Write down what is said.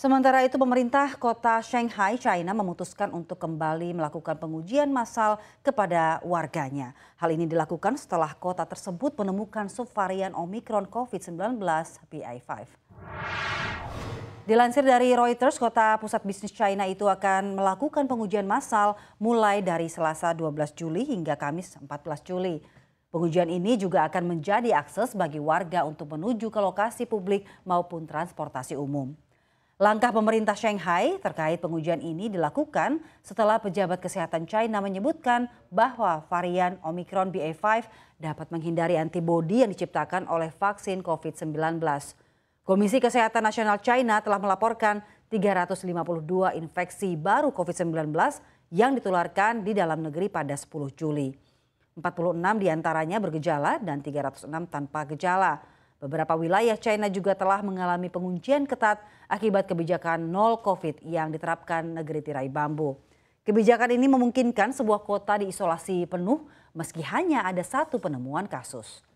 Sementara itu pemerintah kota Shanghai, China memutuskan untuk kembali melakukan pengujian massal kepada warganya. Hal ini dilakukan setelah kota tersebut menemukan subvarian Omicron COVID-19 BA5. Dilansir dari Reuters, kota pusat bisnis China itu akan melakukan pengujian massal mulai dari Selasa 12 Juli hingga Kamis 14 Juli. Pengujian ini juga akan menjadi akses bagi warga untuk menuju ke lokasi publik maupun transportasi umum. Langkah pemerintah Shanghai terkait pengujian ini dilakukan setelah pejabat kesehatan China menyebutkan bahwa varian Omicron BA5 dapat menghindari antibodi yang diciptakan oleh vaksin COVID-19. Komisi Kesehatan Nasional China telah melaporkan 352 infeksi baru COVID-19 yang ditularkan di dalam negeri pada 10 Juli. 46 diantaranya bergejala dan 306 tanpa gejala. Beberapa wilayah China juga telah mengalami penguncian ketat akibat kebijakan nol COVID yang diterapkan negeri tirai bambu. Kebijakan ini memungkinkan sebuah kota diisolasi penuh meski hanya ada satu penemuan kasus.